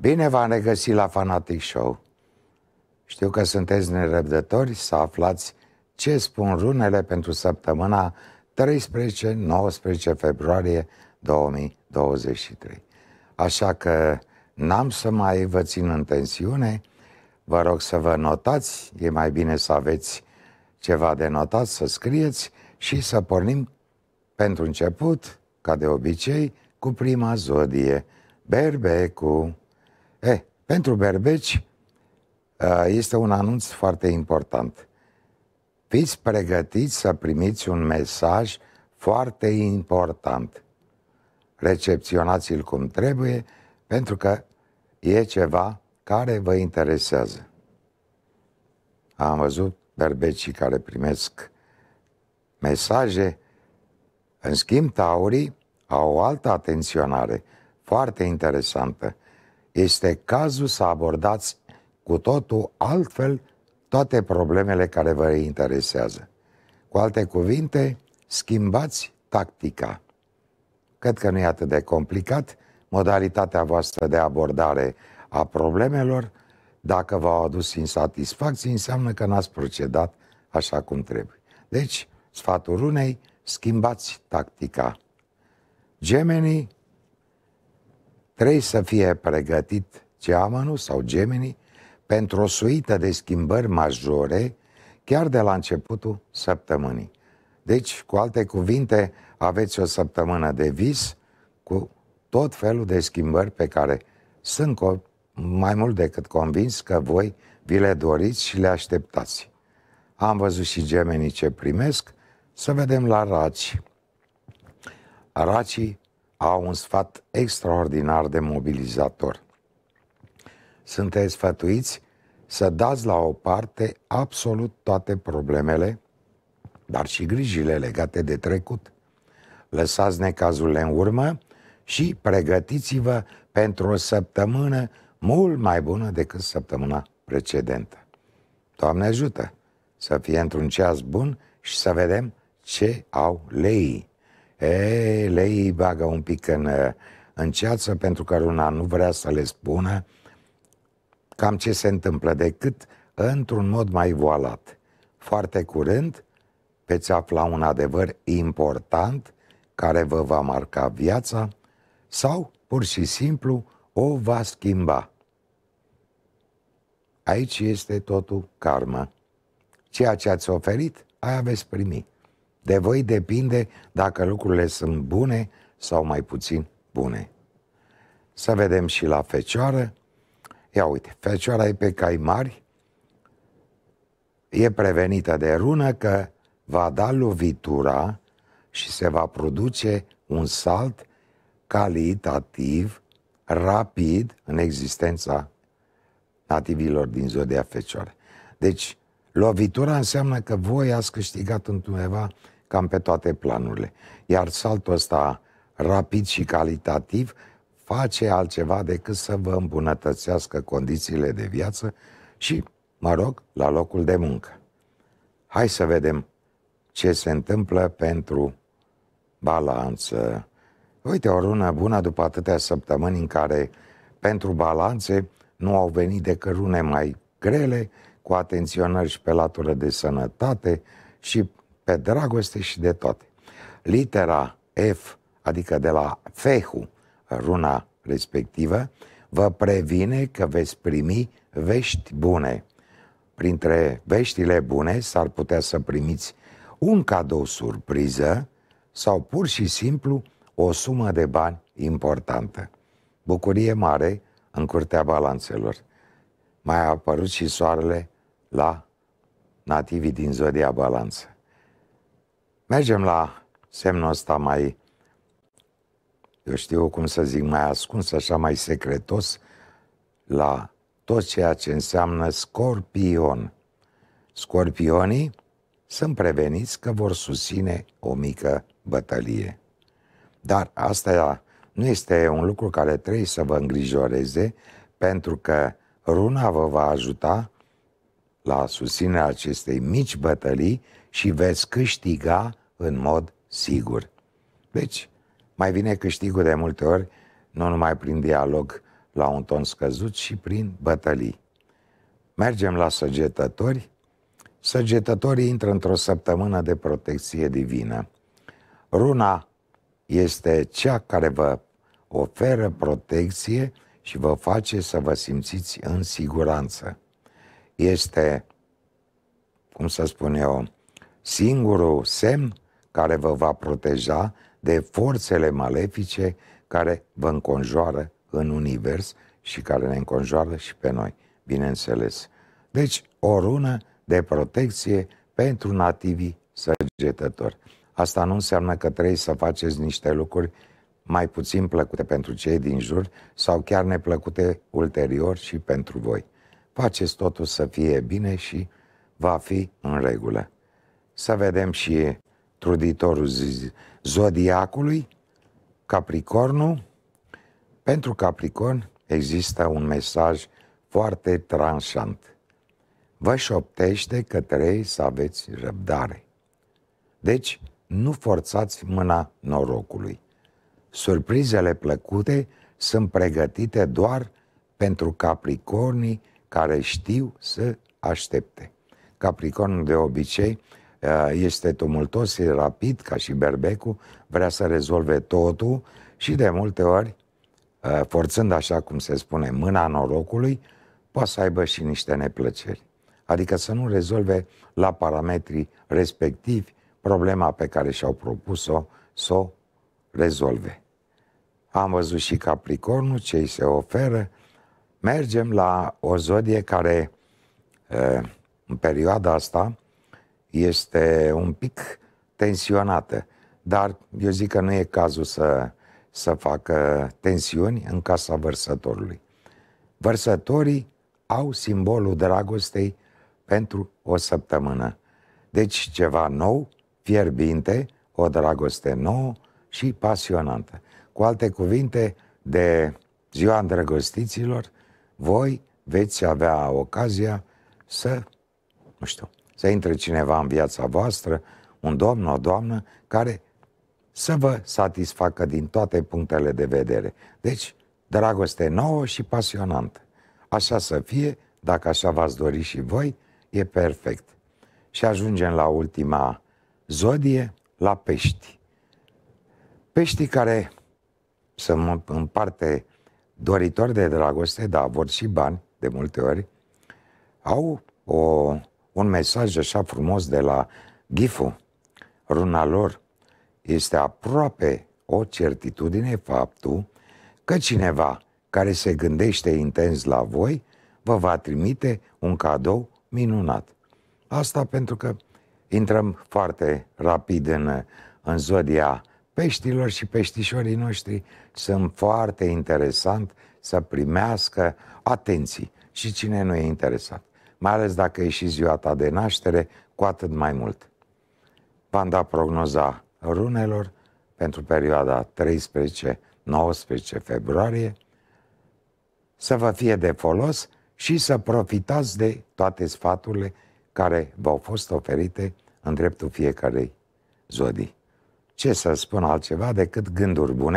Bine v-am regăsit la Fanatic Show. Știu că sunteți nerăbdători să aflați ce spun runele pentru săptămâna 13-19 februarie 2023. Așa că n-am să mai vă țin în tensiune, vă rog să vă notați, e mai bine să aveți ceva de notat, să scrieți și să pornim pentru început, ca de obicei, cu prima zodie, berbecul. E, eh, pentru berbeci eh, este un anunț foarte important. Fiți pregătiți să primiți un mesaj foarte important. Recepționați-l cum trebuie, pentru că e ceva care vă interesează. Am văzut berbecii care primesc mesaje. În schimb, taurii au o altă atenționare foarte interesantă este cazul să abordați cu totul altfel toate problemele care vă interesează. Cu alte cuvinte, schimbați tactica. Cred că nu e atât de complicat modalitatea voastră de abordare a problemelor. Dacă v-au adus insatisfacții, înseamnă că n-ați procedat așa cum trebuie. Deci, sfatul runei, schimbați tactica. Gemenii trebuie să fie pregătit ceamănul sau gemenii pentru o suită de schimbări majore chiar de la începutul săptămânii. Deci, cu alte cuvinte, aveți o săptămână de vis cu tot felul de schimbări pe care sunt mai mult decât convins că voi vi le doriți și le așteptați. Am văzut și gemenii ce primesc, să vedem la raci. Racii au un sfat extraordinar de mobilizator. Sunteți sfătuiți să dați la o parte absolut toate problemele, dar și grijile legate de trecut. Lăsați necazurile în urmă și pregătiți-vă pentru o săptămână mult mai bună decât săptămâna precedentă. Doamne ajută să fie într-un ceas bun și să vedem ce au leii. E, lei îi bagă un pic în, uh, în ceață pentru că Runa nu vrea să le spună cam ce se întâmplă, decât într-un mod mai voalat. Foarte curând veți afla un adevăr important care vă va marca viața sau pur și simplu o va schimba. Aici este totul karma. Ceea ce ați oferit, aia veți primi. De voi depinde dacă lucrurile sunt bune sau mai puțin bune. Să vedem și la fecioară. Ia uite, fecioara e pe cai mari, e prevenită de rună că va da lovitura și se va produce un salt calitativ, rapid în existența nativilor din zodia fecioară. Deci, lovitura înseamnă că voi ați câștigat întuneva cam pe toate planurile. Iar saltul ăsta rapid și calitativ face altceva decât să vă îmbunătățească condițiile de viață și, mă rog, la locul de muncă. Hai să vedem ce se întâmplă pentru balanță. Uite, o rună bună după atâtea săptămâni în care pentru balanțe nu au venit decât rune mai grele, cu atenționări și pe latură de sănătate și pe dragoste și de toate. Litera F, adică de la Fehu, runa respectivă, vă previne că veți primi vești bune. Printre veștile bune s-ar putea să primiți un cadou surpriză sau pur și simplu o sumă de bani importantă. Bucurie mare în curtea balanțelor. Mai a apărut și soarele la nativii din zodia balanță. Mergem la semnul ăsta mai, eu știu cum să zic, mai ascuns, așa mai secretos, la tot ceea ce înseamnă scorpion. Scorpionii sunt preveniți că vor susține o mică bătălie. Dar asta nu este un lucru care trebuie să vă îngrijoreze, pentru că runa vă va ajuta la susținerea acestei mici bătălii și veți câștiga în mod sigur. Deci, mai vine câștigul de multe ori, nu numai prin dialog la un ton scăzut, ci prin bătălii. Mergem la săgetători. Săgetătorii intră într-o săptămână de protecție divină. Runa este cea care vă oferă protecție și vă face să vă simțiți în siguranță este, cum să spun eu, singurul semn care vă va proteja de forțele malefice care vă înconjoară în univers și care ne înconjoară și pe noi, bineînțeles. Deci, o rună de protecție pentru nativii săgetători. Asta nu înseamnă că trebuie să faceți niște lucruri mai puțin plăcute pentru cei din jur sau chiar neplăcute ulterior și pentru voi faceți totul să fie bine și va fi în regulă. Să vedem și truditorul zodiacului, Capricornul. Pentru Capricorn există un mesaj foarte tranșant. Vă șoptește că trebuie să aveți răbdare. Deci, nu forțați mâna norocului. Surprizele plăcute sunt pregătite doar pentru Capricornii care știu să aștepte. Capricornul de obicei uh, este tumultos, e rapid, ca și berbecul, vrea să rezolve totul și de multe ori, uh, forțând așa cum se spune, mâna norocului, poate să aibă și niște neplăceri. Adică să nu rezolve la parametrii respectivi problema pe care și-au propus-o să o rezolve. Am văzut și Capricornul, ce îi se oferă, mergem la o zodie care în perioada asta este un pic tensionată, dar eu zic că nu e cazul să, să facă tensiuni în casa vărsătorului. Vărsătorii au simbolul dragostei pentru o săptămână. Deci ceva nou, fierbinte, o dragoste nouă și pasionantă. Cu alte cuvinte, de ziua îndrăgostiților, voi veți avea ocazia să, nu știu, să intre cineva în viața voastră, un domn, o doamnă, care să vă satisfacă din toate punctele de vedere. Deci, dragoste nouă și pasionantă. Așa să fie, dacă așa v-ați dori și voi, e perfect. Și ajungem la ultima zodie, la pești. Peștii care sunt în parte doritori de dragoste, dar vor și bani de multe ori, au o, un mesaj așa frumos de la Gifu, runa lor, este aproape o certitudine faptul că cineva care se gândește intens la voi vă va trimite un cadou minunat. Asta pentru că intrăm foarte rapid în, în zodia peștilor și peștișorii noștri sunt foarte interesant să primească atenții și cine nu e interesat. Mai ales dacă e și ziua ta de naștere, cu atât mai mult. V-am dat prognoza runelor pentru perioada 13-19 februarie să vă fie de folos și să profitați de toate sfaturile care v-au fost oferite în dreptul fiecarei zodii ce să spun altceva decât gânduri bune